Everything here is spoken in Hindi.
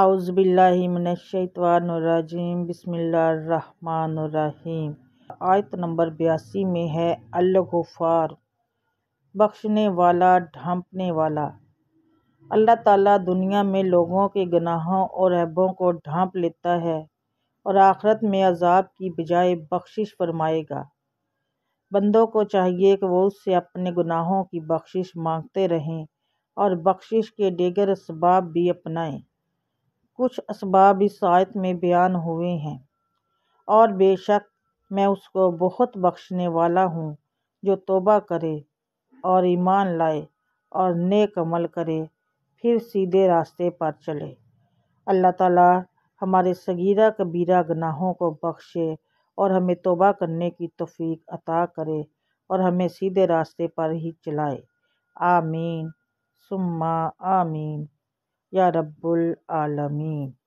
आउज़बिल्लिमिनशैतवानरजीम बसमीम आयत नंबर बयासी में है अल्लाफ़ार बख्शने वाला ढांपने वाला अल्लाह ताला दुनिया में लोगों के गनाहों और ऐबों को ढांप लेता है और आखरत में अजाब की बजाय बख्शिश फरमाएगा बंदों को चाहिए कि वो उससे अपने गुनाहों की बख्शिश मांगते रहें और बख्शिश के डेगर इसबाब भी अपनाएं कुछ इसबाब इस आयत में बयान हुए हैं और बेशक मैं उसको बहुत बख्शने वाला हूँ जो तोबा करे और ईमान लाए और नेक अमल करे फिर सीधे रास्ते पर चले अल्लाह ताला हमारे सगीरा कबीरा गनाहों को बख्शे और हमें तोबा करने की तफीक अता करे और हमें सीधे रास्ते पर ही चलाए आमीन सुम्मा आमीन يا رب العالمين